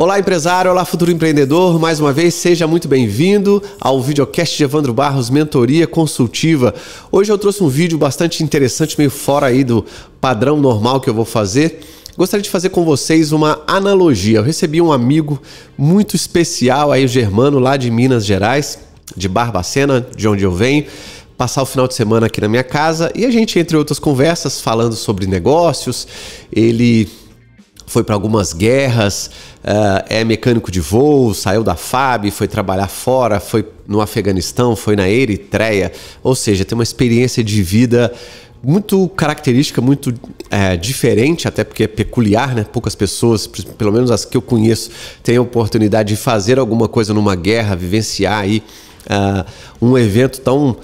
Olá, empresário, olá, futuro empreendedor. Mais uma vez, seja muito bem-vindo ao videocast de Evandro Barros, Mentoria Consultiva. Hoje eu trouxe um vídeo bastante interessante, meio fora aí do padrão normal que eu vou fazer. Gostaria de fazer com vocês uma analogia. Eu recebi um amigo muito especial aí, o Germano, lá de Minas Gerais, de Barbacena, de onde eu venho passar o final de semana aqui na minha casa e a gente, entre outras conversas, falando sobre negócios. Ele foi para algumas guerras, uh, é mecânico de voo, saiu da FAB, foi trabalhar fora, foi no Afeganistão, foi na Eritreia, ou seja, tem uma experiência de vida muito característica, muito é, diferente, até porque é peculiar, né? Poucas pessoas, pelo menos as que eu conheço, têm a oportunidade de fazer alguma coisa numa guerra, vivenciar aí uh, um evento tão,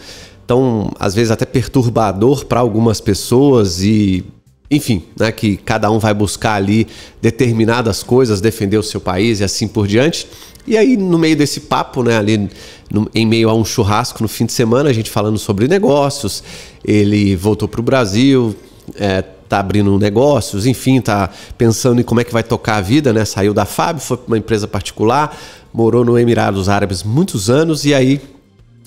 tão, às vezes até perturbador para algumas pessoas e enfim, né, que cada um vai buscar ali determinadas coisas, defender o seu país e assim por diante. E aí, no meio desse papo, né, ali no, em meio a um churrasco no fim de semana, a gente falando sobre negócios, ele voltou para o Brasil, é, tá abrindo negócios, enfim, tá pensando em como é que vai tocar a vida, né? Saiu da FAB, foi para uma empresa particular, morou no Emirados Árabes muitos anos e aí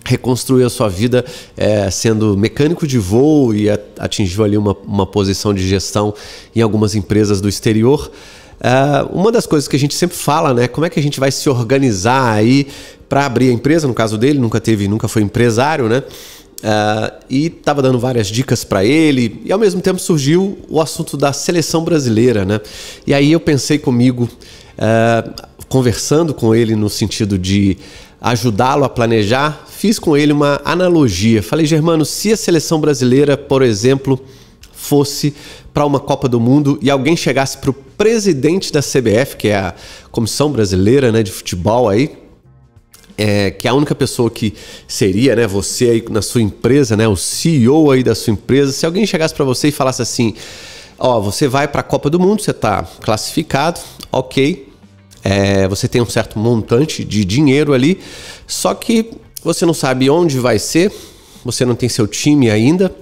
reconstruiu a sua vida é, sendo mecânico de voo e atingiu ali uma, uma posição de gestão em algumas empresas do exterior. É, uma das coisas que a gente sempre fala, né? Como é que a gente vai se organizar aí para abrir a empresa? No caso dele, nunca teve, nunca foi empresário, né? Uh, e estava dando várias dicas para ele, e ao mesmo tempo surgiu o assunto da seleção brasileira, né? E aí eu pensei comigo, uh, conversando com ele no sentido de ajudá-lo a planejar, fiz com ele uma analogia. Falei, Germano, se a seleção brasileira, por exemplo, fosse para uma Copa do Mundo e alguém chegasse para o presidente da CBF, que é a Comissão Brasileira né, de Futebol aí, é, que é a única pessoa que seria, né, você aí na sua empresa, né, o CEO aí da sua empresa, se alguém chegasse para você e falasse assim, ó, você vai para a Copa do Mundo, você está classificado, ok, é, você tem um certo montante de dinheiro ali, só que você não sabe onde vai ser, você não tem seu time ainda,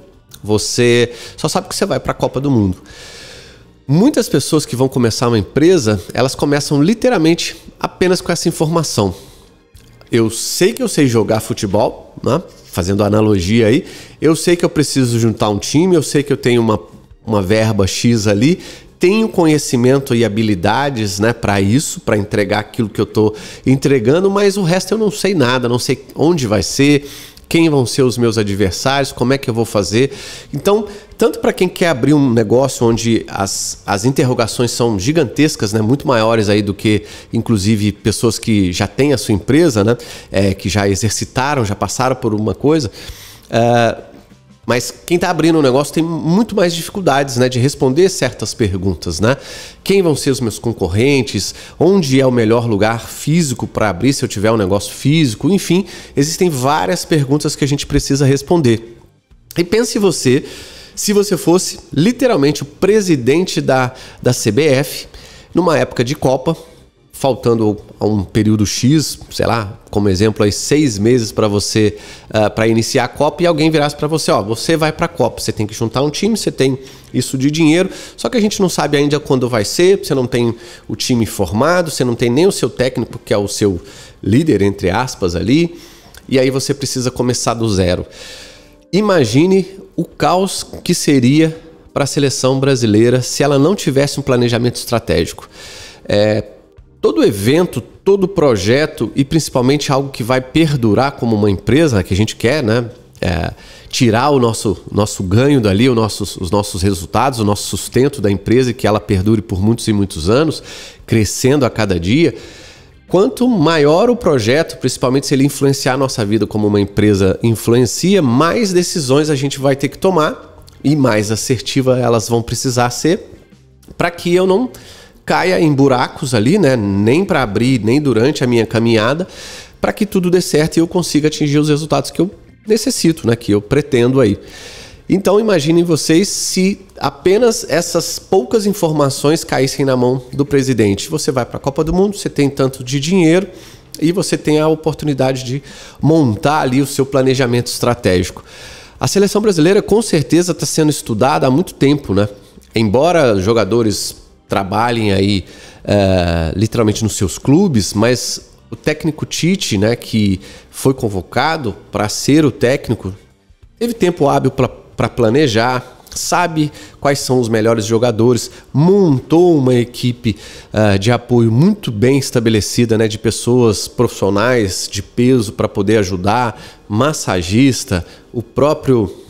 você só sabe que você vai para a Copa do Mundo. Muitas pessoas que vão começar uma empresa, elas começam literalmente apenas com essa informação. Eu sei que eu sei jogar futebol, né? fazendo analogia aí, eu sei que eu preciso juntar um time, eu sei que eu tenho uma, uma verba X ali, tenho conhecimento e habilidades né, para isso, para entregar aquilo que eu estou entregando, mas o resto eu não sei nada, não sei onde vai ser, quem vão ser os meus adversários, como é que eu vou fazer. Então, tanto para quem quer abrir um negócio onde as, as interrogações são gigantescas, né? muito maiores aí do que, inclusive, pessoas que já têm a sua empresa, né? É, que já exercitaram, já passaram por uma coisa. Uh, mas quem está abrindo o negócio tem muito mais dificuldades né, de responder certas perguntas. Né? Quem vão ser os meus concorrentes? Onde é o melhor lugar físico para abrir se eu tiver um negócio físico? Enfim, existem várias perguntas que a gente precisa responder. E pense você, se você fosse literalmente o presidente da, da CBF, numa época de Copa, faltando a um período X, sei lá, como exemplo, aí seis meses para você uh, eh, para iniciar a Copa e alguém virasse para você, ó, você vai para a Copa, você tem que juntar um time, você tem isso de dinheiro, só que a gente não sabe ainda quando vai ser, você não tem o time formado, você não tem nem o seu técnico que é o seu líder entre aspas ali, e aí você precisa começar do zero. Imagine o caos que seria para a seleção brasileira se ela não tivesse um planejamento estratégico. É, todo evento, todo projeto e principalmente algo que vai perdurar como uma empresa que a gente quer, né? É, tirar o nosso, nosso ganho dali, nossos, os nossos resultados, o nosso sustento da empresa e que ela perdure por muitos e muitos anos, crescendo a cada dia. Quanto maior o projeto, principalmente se ele influenciar a nossa vida como uma empresa influencia, mais decisões a gente vai ter que tomar e mais assertiva elas vão precisar ser para que eu não caia em buracos ali, né? Nem para abrir, nem durante a minha caminhada, para que tudo dê certo e eu consiga atingir os resultados que eu necessito, né? Que eu pretendo aí. Então imaginem vocês se apenas essas poucas informações caíssem na mão do presidente. Você vai para a Copa do Mundo, você tem tanto de dinheiro e você tem a oportunidade de montar ali o seu planejamento estratégico. A seleção brasileira com certeza está sendo estudada há muito tempo, né? Embora jogadores trabalhem aí uh, literalmente nos seus clubes, mas o técnico Tite, né, que foi convocado para ser o técnico, teve tempo hábil para planejar, sabe quais são os melhores jogadores, montou uma equipe uh, de apoio muito bem estabelecida, né, de pessoas profissionais de peso para poder ajudar, massagista, o próprio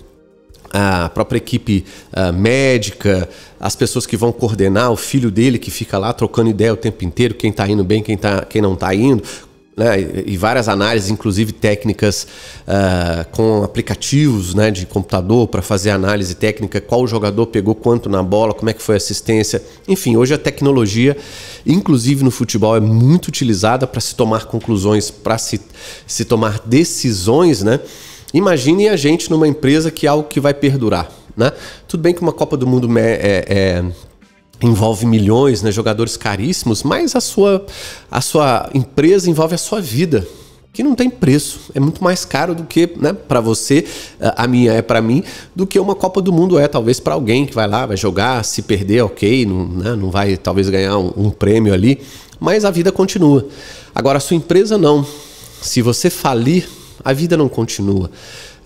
a própria equipe uh, médica, as pessoas que vão coordenar, o filho dele que fica lá trocando ideia o tempo inteiro, quem está indo bem, quem, tá, quem não está indo, né? e várias análises, inclusive técnicas uh, com aplicativos né, de computador para fazer análise técnica, qual jogador pegou quanto na bola, como é que foi a assistência. Enfim, hoje a tecnologia, inclusive no futebol, é muito utilizada para se tomar conclusões, para se, se tomar decisões, né? Imagine a gente numa empresa que é algo que vai perdurar. Né? Tudo bem que uma Copa do Mundo é, é, envolve milhões, né? jogadores caríssimos, mas a sua, a sua empresa envolve a sua vida que não tem preço. É muito mais caro do que, né, para você, a minha é para mim, do que uma Copa do Mundo é, talvez para alguém que vai lá, vai jogar, se perder, ok, não, né, não vai talvez ganhar um, um prêmio ali, mas a vida continua. Agora, a sua empresa não. Se você falir, a vida não continua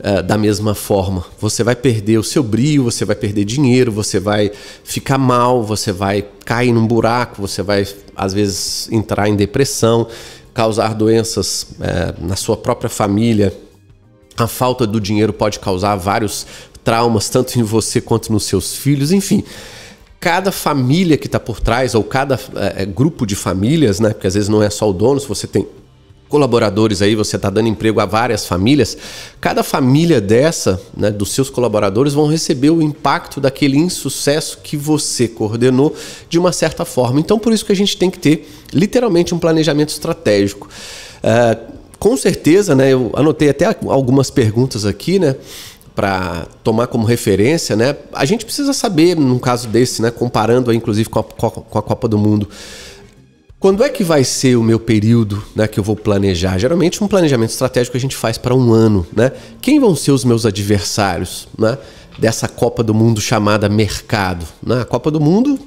uh, da mesma forma. Você vai perder o seu brilho, você vai perder dinheiro, você vai ficar mal, você vai cair num buraco, você vai às vezes entrar em depressão, causar doenças uh, na sua própria família. A falta do dinheiro pode causar vários traumas, tanto em você quanto nos seus filhos, enfim cada família que está por trás, ou cada é, grupo de famílias, né? Porque às vezes não é só o dono, se você tem colaboradores aí, você está dando emprego a várias famílias, cada família dessa, né, dos seus colaboradores, vão receber o impacto daquele insucesso que você coordenou de uma certa forma. Então, por isso que a gente tem que ter literalmente um planejamento estratégico. Uh, com certeza, né, eu anotei até algumas perguntas aqui, né? para tomar como referência, né? A gente precisa saber, num caso desse, né? Comparando, inclusive, com a, com a Copa do Mundo, quando é que vai ser o meu período né, que eu vou planejar? Geralmente um planejamento estratégico a gente faz para um ano. Né? Quem vão ser os meus adversários né, dessa Copa do Mundo chamada mercado? Né? A Copa do Mundo,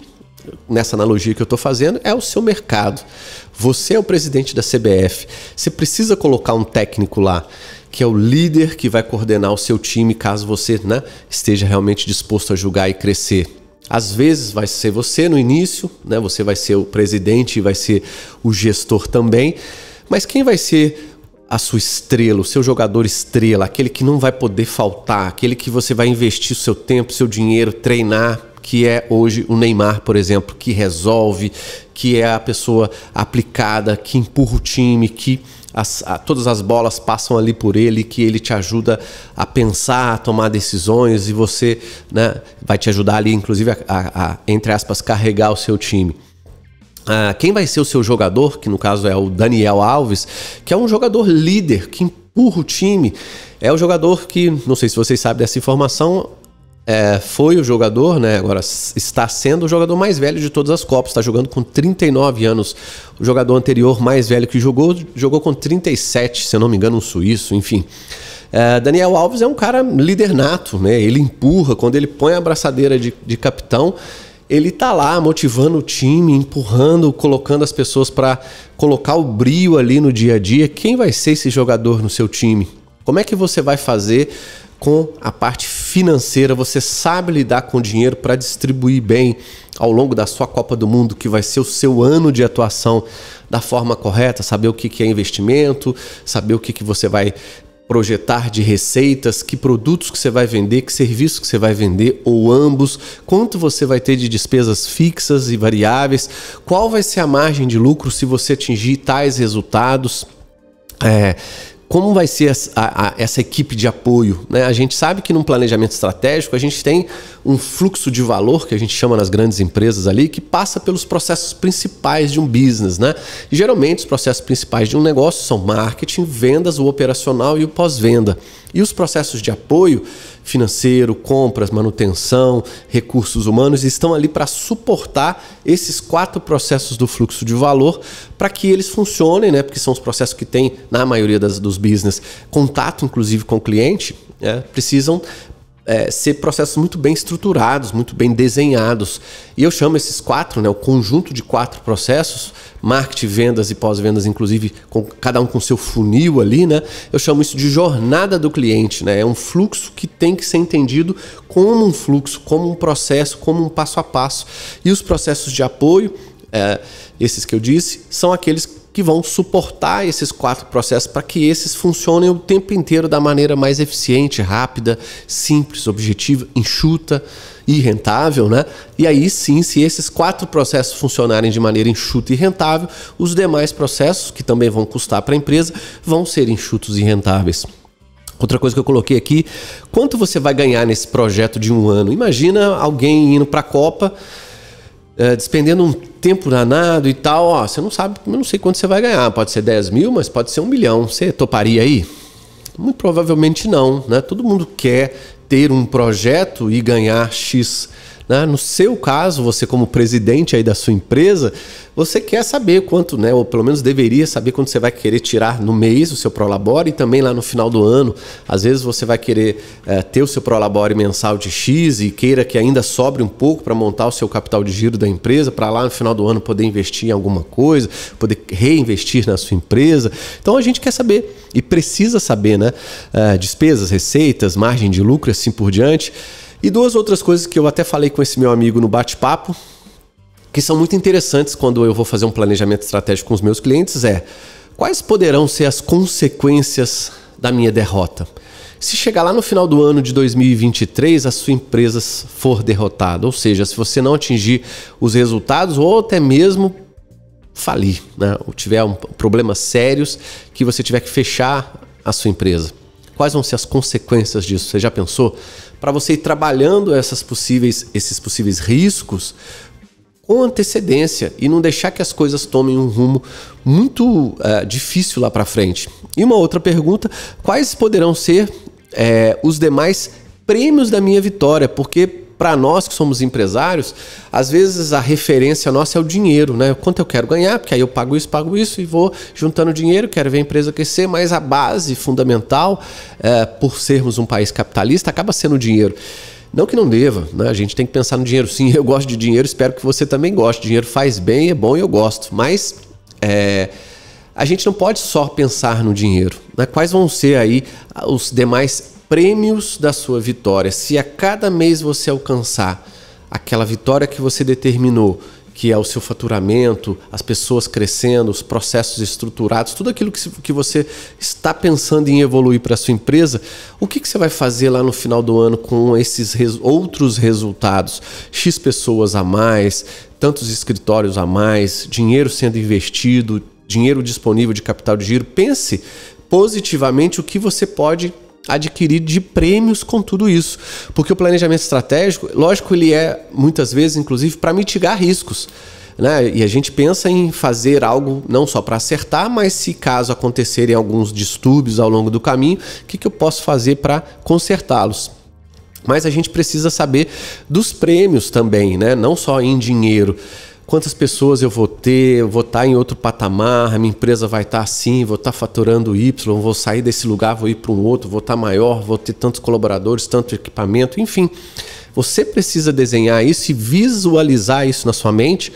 nessa analogia que eu estou fazendo, é o seu mercado. Você é o presidente da CBF. Você precisa colocar um técnico lá que é o líder que vai coordenar o seu time caso você né, esteja realmente disposto a julgar e crescer. Às vezes vai ser você no início, né? Você vai ser o presidente e vai ser o gestor também. Mas quem vai ser a sua estrela, o seu jogador estrela, aquele que não vai poder faltar, aquele que você vai investir o seu tempo, seu dinheiro, treinar, que é hoje o Neymar, por exemplo, que resolve, que é a pessoa aplicada, que empurra o time, que as, a, todas as bolas passam ali por ele, que ele te ajuda a pensar, a tomar decisões e você né, vai te ajudar ali, inclusive, a, a, a entre aspas, carregar o seu time. Ah, quem vai ser o seu jogador, que no caso é o Daniel Alves, que é um jogador líder, que empurra o time. É o jogador que, não sei se vocês sabem dessa informação, é, foi o jogador, né? Agora está sendo o jogador mais velho de todas as Copas, está jogando com 39 anos. O jogador anterior mais velho que jogou, jogou com 37, se eu não me engano, um suíço, enfim. É, Daniel Alves é um cara líder nato, né? Ele empurra, quando ele põe a abraçadeira de, de capitão, ele tá lá motivando o time, empurrando, colocando as pessoas para colocar o brio ali no dia a dia. Quem vai ser esse jogador no seu time? Como é que você vai fazer com a parte financeira, você sabe lidar com o dinheiro para distribuir bem ao longo da sua Copa do Mundo, que vai ser o seu ano de atuação da forma correta, saber o que, é investimento, saber o que, que você vai projetar de receitas, que produtos que você vai vender, que serviço que você vai vender ou ambos, quanto você vai ter de despesas fixas e variáveis, qual vai ser a margem de lucro se você atingir tais resultados. É, como vai ser a, a, essa equipe de apoio? Né? A gente sabe que num planejamento estratégico a gente tem um fluxo de valor que a gente chama nas grandes empresas ali que passa pelos processos principais de um business, né? E, geralmente os processos principais de um negócio são marketing, vendas, o operacional e o pós-venda. E os processos de apoio financeiro, compras, manutenção, recursos humanos, estão ali para suportar esses quatro processos do fluxo de valor para que eles funcionem, né? Porque são os processos que têm, na maioria das, dos business, contato, inclusive, com o cliente, é, precisam é, ser processos muito bem estruturados, muito bem desenhados. E eu chamo esses quatro, né, o conjunto de quatro processos, marketing, vendas e pós-vendas, inclusive, com, cada um com seu funil ali, né? Eu chamo isso de jornada do cliente, né? É um fluxo que tem que ser entendido como um fluxo, como um processo, como um passo a passo. E os processos de apoio, é, esses que eu disse, são aqueles que vão suportar esses quatro processos para que esses funcionem o tempo inteiro da maneira mais eficiente, rápida, simples, objetiva, enxuta e rentável, né? E aí sim, se esses quatro processos funcionarem de maneira enxuta e rentável, os demais processos, que também vão custar para a empresa, vão ser enxutos e rentáveis. Outra coisa que eu coloquei aqui, quanto você vai ganhar nesse projeto de um ano? Imagina alguém indo para a Copa é, despendendo um tempo danado e tal, ó, você não sabe, eu não sei quanto você vai ganhar. Pode ser 10 mil, mas pode ser um milhão. Você toparia aí? Muito provavelmente não, né? Todo mundo quer ter um projeto e ganhar X né? No seu caso, você como presidente aí da sua empresa, você quer saber quanto, né, ou pelo menos deveria saber quanto você vai querer tirar no mês o seu prolabore e também lá no final do ano. Às vezes você vai querer é, ter o seu prolabore mensal de X e queira que ainda sobre um pouco para montar o seu capital de giro da empresa, para lá no final do ano poder investir em alguma coisa, poder reinvestir na sua empresa. Então a gente quer saber e precisa saber, né? É, despesas, receitas, margem de lucro, assim por diante. E duas outras coisas que eu até falei com esse meu amigo no bate-papo, que são muito interessantes quando eu vou fazer um planejamento estratégico com os meus clientes, é quais poderão ser as consequências da minha derrota? Se chegar lá no final do ano de 2023, a sua empresa for derrotada, ou seja, se você não atingir os resultados ou até mesmo falir, né? ou tiver um, problemas sérios que você tiver que fechar a sua empresa. Quais vão ser as consequências disso? Você já pensou? Para você ir trabalhando essas possíveis, esses possíveis riscos com antecedência e não deixar que as coisas tomem um rumo muito eh, difícil lá para frente. E uma outra pergunta: quais poderão ser é, os demais prêmios da minha vitória? Porque para nós que somos empresários, às vezes a referência nossa é o dinheiro, né? Quanto eu quero ganhar, porque aí eu pago isso, pago isso e vou juntando dinheiro, quero ver a empresa crescer, mas a base fundamental, é, por sermos um país capitalista, acaba sendo o dinheiro. Não que não deva, né? A gente tem que pensar no dinheiro. Sim, eu gosto de dinheiro, espero que você também goste. Dinheiro faz bem, é bom e eu gosto. Mas é, a gente não pode só pensar no dinheiro. Né? Quais vão ser aí os demais prêmios da sua vitória. Se a cada mês você alcançar aquela vitória que você determinou, que é o seu faturamento, as pessoas crescendo, os processos estruturados, tudo aquilo que, que você está pensando em evoluir para a sua empresa, o que, que você vai fazer lá no final do ano com esses res, outros resultados? X pessoas a mais, tantos escritórios a mais, dinheiro sendo investido, dinheiro disponível de capital de giro. Pense positivamente o que você pode adquirir de prêmios com tudo isso. Porque o planejamento estratégico, lógico, ele é muitas vezes, inclusive, para mitigar riscos. Né? E a gente pensa em fazer algo não só para acertar, mas se caso acontecerem alguns distúrbios ao longo do caminho, o que, que eu posso fazer para consertá-los? Mas a gente precisa saber dos prêmios também, né? não só em dinheiro quantas pessoas eu vou ter, eu vou estar tá em outro patamar, a minha empresa vai estar tá assim, vou estar tá faturando Y, vou sair desse lugar, vou ir para um outro, vou estar maior, vou ter tantos colaboradores, tanto equipamento, enfim. Você precisa desenhar isso e visualizar isso na sua mente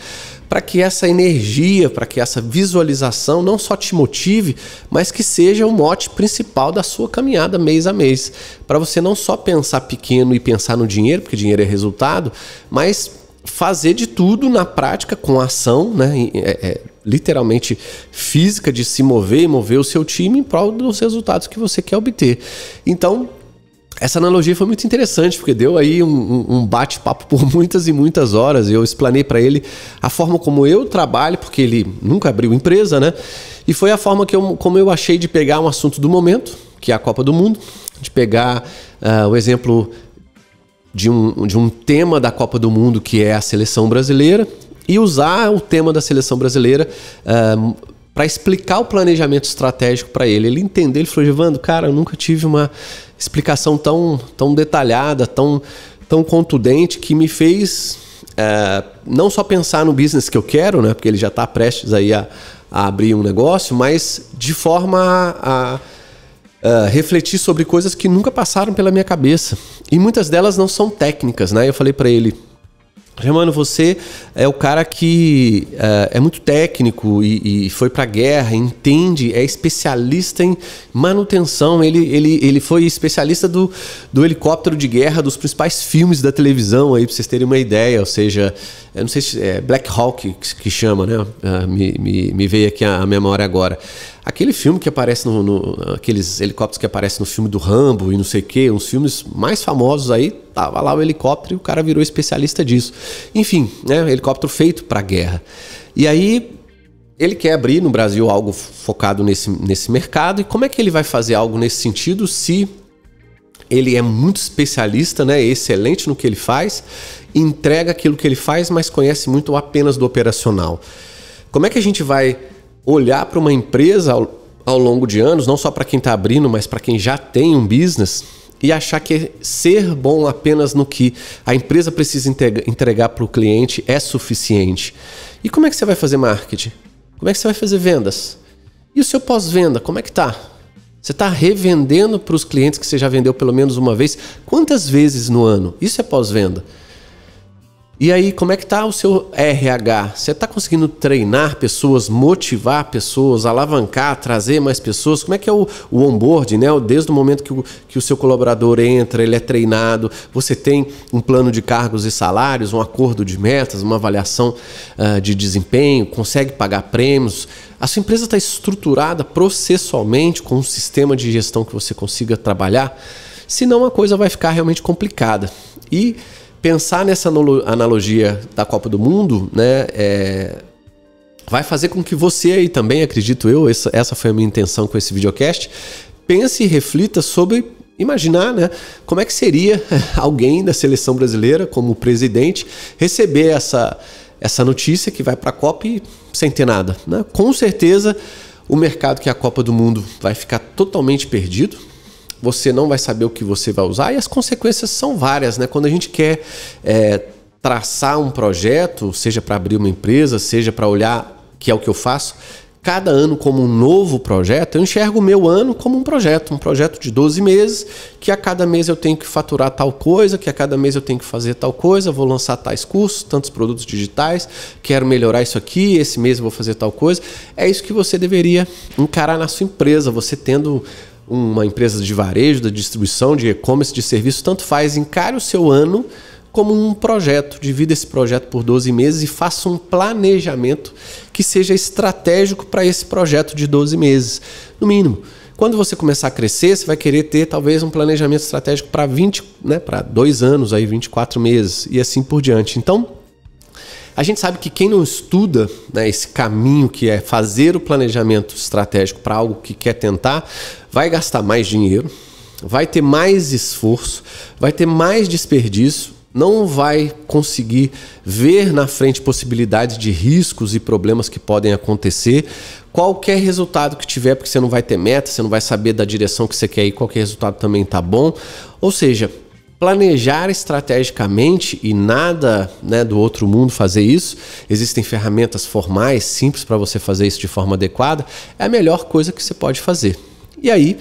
para que essa energia, para que essa visualização não só te motive, mas que seja o mote principal da sua caminhada mês a mês. Para você não só pensar pequeno e pensar no dinheiro, porque dinheiro é resultado, mas fazer de tudo na prática com ação, né? É, é, literalmente física de se mover e mover o seu time em prol dos resultados que você quer obter. Então, essa analogia foi muito interessante, porque deu aí um, um bate-papo por muitas e muitas horas. Eu explanei para ele a forma como eu trabalho, porque ele nunca abriu empresa, né? E foi a forma que eu, como eu achei de pegar um assunto do momento, que é a Copa do Mundo, de pegar uh, o exemplo de um, de um tema da Copa do Mundo que é a seleção brasileira e usar o tema da seleção brasileira uh, eh, para explicar o planejamento estratégico para ele. Ele entendeu, ele falou, Givando, cara, eu nunca tive uma explicação tão, tão detalhada, tão, tão contundente, que me fez uh, não só pensar no business que eu quero, né, porque ele já está prestes aí a, a, abrir um negócio, mas de forma a, a uh, refletir sobre coisas que nunca passaram pela minha cabeça. E muitas delas não são técnicas, né? Eu falei para ele, Germano, você é o cara que uh, é muito técnico e, e foi para a guerra, entende, é especialista em manutenção. Ele, ele, ele foi especialista do, do helicóptero de guerra dos principais filmes da televisão, aí para vocês terem uma ideia. Ou seja, eu não sei se é Black Hawk que, que chama, né? Uh, me, me, me veio aqui a, a memória agora. Aquele filme que aparece no, no, aqueles helicópteros que aparecem no filme do Rambo e não sei o quê, uns filmes mais famosos aí, tava lá o helicóptero e o cara virou especialista disso. Enfim, né, helicóptero feito para guerra. E aí ele quer abrir no Brasil algo focado nesse, nesse mercado e como é que ele vai fazer algo nesse sentido se ele é muito especialista, né? excelente no que ele faz, entrega aquilo que ele faz, mas conhece muito apenas do operacional. Como é que a gente vai olhar para uma empresa ao, ao longo de anos, não só para quem está abrindo, mas para quem já tem um business, e achar que é ser bom apenas no que a empresa precisa entregar para o cliente é suficiente. E como é que você vai fazer marketing? Como é que você vai fazer vendas? E o seu pós-venda, como é que tá? Você está revendendo para os clientes que você já vendeu pelo menos uma vez? Quantas vezes no ano? Isso é pós-venda. E aí, como é que tá o seu RH? Você está conseguindo treinar pessoas, motivar pessoas, alavancar, trazer mais pessoas? Como é que é o, o onboard, né? Desde o momento que o, que o seu colaborador entra, ele é treinado, você tem um plano de cargos e salários, um acordo de metas, uma avaliação uh, de desempenho, consegue pagar prêmios. A sua empresa está estruturada processualmente com um sistema de gestão que você consiga trabalhar, senão a coisa vai ficar realmente complicada. E pensar nessa analogia da Copa do Mundo, né, é, vai fazer com que você aí também, acredito eu, essa, essa foi a minha intenção com esse videocast, pense e reflita sobre imaginar, né, como é que seria alguém da seleção brasileira como presidente receber essa essa notícia que vai para a Copa e sem ter nada, né? Com certeza o mercado que é a Copa do Mundo vai ficar totalmente perdido, você não vai saber o que você vai usar e as consequências são várias, né? Quando a gente quer é, traçar um projeto, seja para abrir uma empresa, seja para olhar que é o que eu faço, cada ano como um novo projeto, eu enxergo o meu ano como um projeto, um projeto de 12 meses, que a cada mês eu tenho que faturar tal coisa, que a cada mês eu tenho que fazer tal coisa, vou lançar tais cursos, tantos produtos digitais, quero melhorar isso aqui, esse mês eu vou fazer tal coisa. É isso que você deveria encarar na sua empresa, você tendo uma empresa de varejo, da distribuição, de e-commerce, de serviço, tanto faz, encare o seu ano como um projeto, divida esse projeto por 12 meses e faça um planejamento que seja estratégico para esse projeto de 12 meses, no mínimo. Quando você começar a crescer, você vai querer ter talvez um planejamento estratégico para 20, né, para dois anos aí, 24 meses e assim por diante. Então, a gente sabe que quem não estuda né, esse caminho que é fazer o planejamento estratégico para algo que quer tentar, vai gastar mais dinheiro, vai ter mais esforço, vai ter mais desperdício, não vai conseguir ver na frente possibilidades de riscos e problemas que podem acontecer. Qualquer resultado que tiver, porque você não vai ter meta, você não vai saber da direção que você quer ir, qualquer resultado também está bom. Ou seja, planejar estrategicamente e nada né, do outro mundo fazer isso. Existem ferramentas formais simples para você fazer isso de forma adequada. É a melhor coisa que você pode fazer. E aí,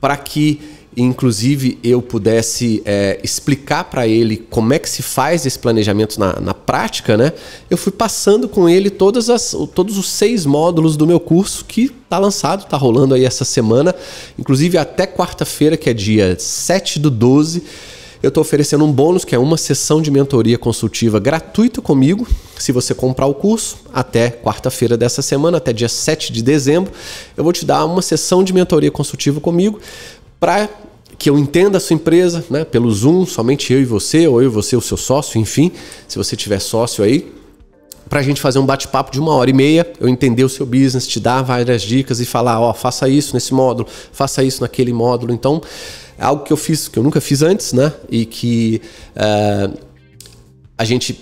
para que inclusive eu pudesse é, explicar para ele como é que se faz esse planejamento na, na prática, né? Eu fui passando com ele todas as, todos os seis módulos do meu curso que tá lançado, tá rolando aí essa semana, inclusive até quarta-feira, que é dia 7 do 12 eu estou oferecendo um bônus que é uma sessão de mentoria consultiva gratuita comigo. Se você comprar o curso até quarta-feira dessa semana, até dia 7 de dezembro, eu vou te dar uma sessão de mentoria consultiva comigo para que eu entenda a sua empresa, né? Pelo Zoom, somente eu e você, ou eu e você, o seu sócio, enfim, se você tiver sócio aí para a gente fazer um bate-papo de uma hora e meia, eu entender o seu business, te dar várias dicas e falar, ó, faça isso nesse módulo, faça isso naquele módulo. Então, é algo que eu fiz, que eu nunca fiz antes, né? E que uh, a gente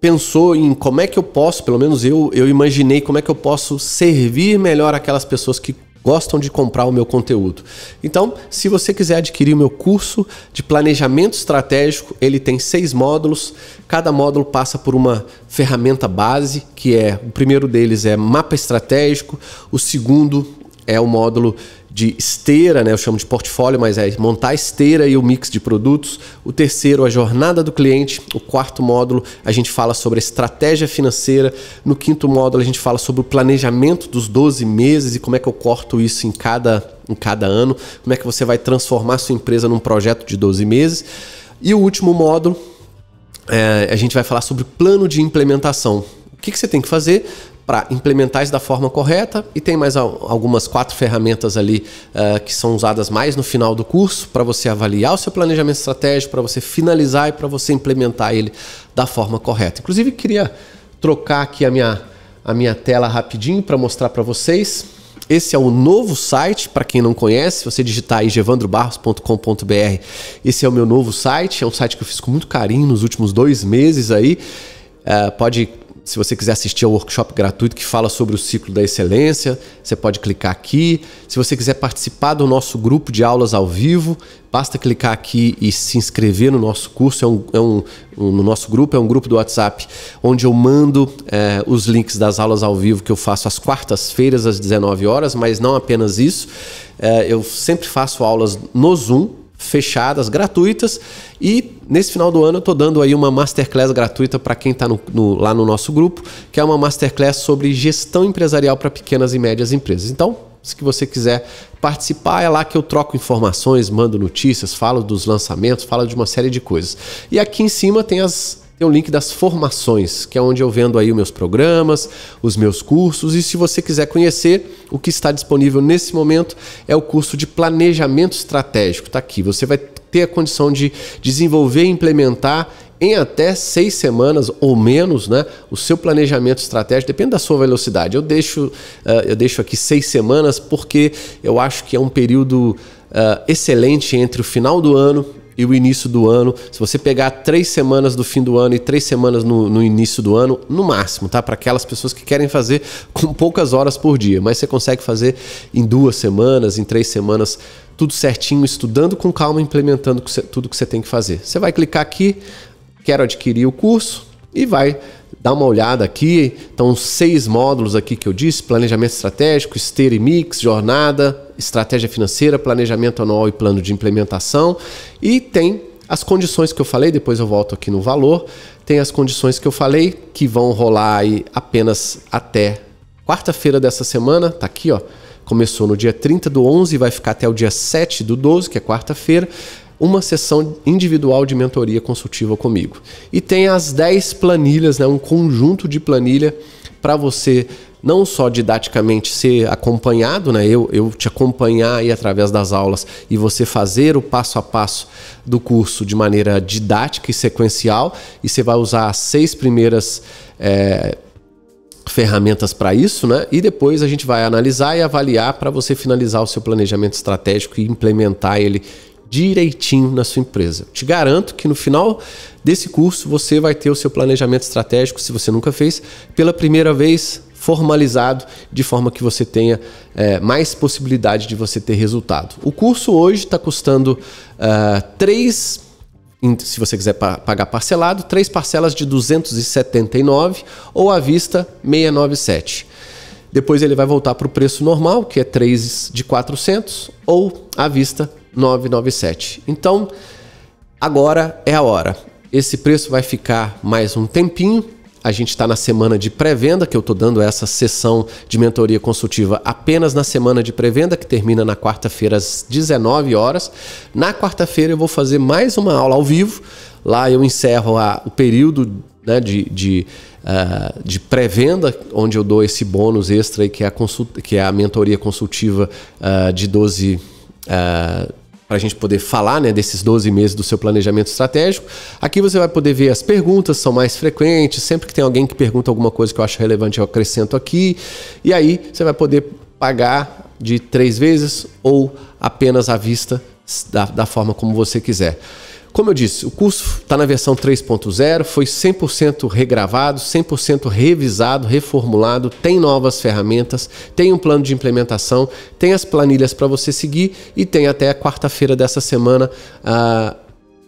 pensou em como é que eu posso, pelo menos eu, eu imaginei como é que eu posso servir melhor aquelas pessoas que gostam de comprar o meu conteúdo. Então, se você quiser adquirir o meu curso de planejamento estratégico, ele tem seis módulos. Cada módulo passa por uma ferramenta base, que é o primeiro deles é mapa estratégico, o segundo é o módulo de esteira, né? eu chamo de portfólio, mas é montar a esteira e o mix de produtos. O terceiro, a jornada do cliente. O quarto módulo, a gente fala sobre a estratégia financeira. No quinto módulo, a gente fala sobre o planejamento dos 12 meses e como é que eu corto isso em cada, em cada ano, como é que você vai transformar sua empresa num projeto de 12 meses. E o último módulo, é, a gente vai falar sobre plano de implementação. O que, que você tem que fazer para implementar isso da forma correta e tem mais algumas quatro ferramentas ali uh, que são usadas mais no final do curso para você avaliar o seu planejamento estratégico, para você finalizar e para você implementar ele da forma correta. Inclusive queria trocar aqui a minha, a minha tela rapidinho para mostrar para vocês. Esse é o novo site, para quem não conhece, se você digitar aí gevandrobarros.com.br, esse é o meu novo site, é um site que eu fiz com muito carinho nos últimos dois meses aí. Uh, pode se você quiser assistir ao é workshop gratuito que fala sobre o ciclo da excelência, você pode clicar aqui. Se você quiser participar do nosso grupo de aulas ao vivo, basta clicar aqui e se inscrever no nosso curso. É um, é um, um no nosso grupo, é um grupo do WhatsApp onde eu mando é, os links das aulas ao vivo que eu faço às quartas-feiras, às 19 horas, mas não apenas isso. É, eu sempre faço aulas no Zoom fechadas, gratuitas. E nesse final do ano eu estou dando aí uma masterclass gratuita para quem está lá no nosso grupo, que é uma masterclass sobre gestão empresarial para pequenas e médias empresas. Então, se você quiser participar, é lá que eu troco informações, mando notícias, falo dos lançamentos, falo de uma série de coisas. E aqui em cima tem as tem um link das formações, que é onde eu vendo aí os meus programas, os meus cursos. E se você quiser conhecer, o que está disponível nesse momento é o curso de planejamento estratégico. Está aqui. Você vai ter a condição de desenvolver e implementar em até seis semanas ou menos, né, o seu planejamento estratégico, depende da sua velocidade. Eu deixo, uh, eu deixo aqui seis semanas porque eu acho que é um período uh, excelente entre o final do ano e o início do ano. Se você pegar três semanas do fim do ano e três semanas no, no início do ano, no máximo, tá? Para aquelas pessoas que querem fazer com poucas horas por dia, mas você consegue fazer em duas semanas, em três semanas, tudo certinho, estudando com calma, implementando tudo que você tem que fazer. Você vai clicar aqui, quero adquirir o curso e vai dá uma olhada aqui. Então, seis módulos aqui que eu disse: planejamento estratégico, esteira e mix, jornada, estratégia financeira, planejamento anual e plano de implementação. E tem as condições que eu falei, depois eu volto aqui no valor. Tem as condições que eu falei que vão rolar aí apenas até quarta-feira dessa semana, tá aqui, ó. Começou no dia 30 do 11 e vai ficar até o dia 7 do 12, que é quarta-feira uma sessão individual de mentoria consultiva comigo. E tem as 10 planilhas, né, um conjunto de planilha para você não só didaticamente ser acompanhado, né? Eu, eu te acompanhar aí através das aulas e você fazer o passo a passo do curso de maneira didática e sequencial, e você vai usar as seis primeiras é, ferramentas para isso, né? E depois a gente vai analisar e avaliar para você finalizar o seu planejamento estratégico e implementar ele direitinho na sua empresa. Te garanto que no final desse curso você vai ter o seu planejamento estratégico, se você nunca fez, pela primeira vez formalizado, de forma que você tenha é, mais possibilidade de você ter resultado. O curso hoje está custando uh, três se você quiser pagar parcelado, três parcelas de 279 ou à vista 697. Depois ele vai voltar para o preço normal, que é três de 400 ou à vista 997. Então, agora é a hora. Esse preço vai ficar mais um tempinho. A gente está na semana de pré-venda, que eu estou dando essa sessão de mentoria consultiva apenas na semana de pré-venda, que termina na quarta-feira às 19 horas. Na quarta-feira eu vou fazer mais uma aula ao vivo. Lá eu encerro a, o período né, de, de, uh, de pré-venda, onde eu dou esse bônus extra, aí, que, é a consulta, que é a mentoria consultiva uh, de 12 uh, ah, para a gente poder falar né, desses 12 meses do seu planejamento estratégico. Aqui você vai poder ver as perguntas, são mais frequentes. Sempre que tem alguém que pergunta alguma coisa que eu acho relevante, eu acrescento aqui. E aí você vai poder pagar de três vezes ou apenas à vista da, da forma como você quiser. Como eu disse, o curso está na versão 3.0, foi 100% regravado, 100% revisado, reformulado, tem novas ferramentas, tem um plano de implementação, tem as planilhas para você seguir e tem até quarta-feira dessa semana uh,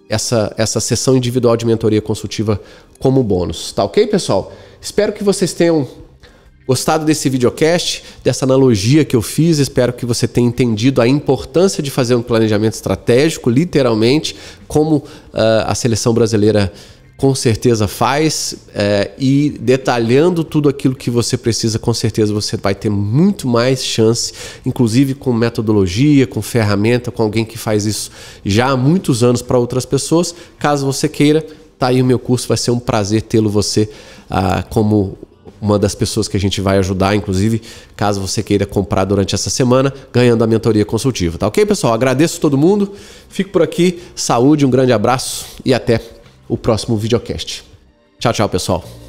essa, essa sessão individual de mentoria consultiva como bônus. Tá ok, pessoal? Espero que vocês tenham Gostado desse videocast, dessa analogia que eu fiz? Espero que você tenha entendido a importância de fazer um planejamento estratégico, literalmente, como uh, a seleção brasileira com certeza faz, uh, e detalhando tudo aquilo que você precisa, com certeza você vai ter muito mais chance, inclusive com metodologia, com ferramenta, com alguém que faz isso já há muitos anos para outras pessoas. Caso você queira, tá aí o meu curso, vai ser um prazer tê-lo você ah, como uma das pessoas que a gente vai ajudar, inclusive, caso você queira comprar durante essa semana, ganhando a mentoria consultiva. Tá ok, pessoal? Agradeço todo mundo, fico por aqui, saúde, um grande abraço e até o próximo videocast. Tchau, tchau, pessoal.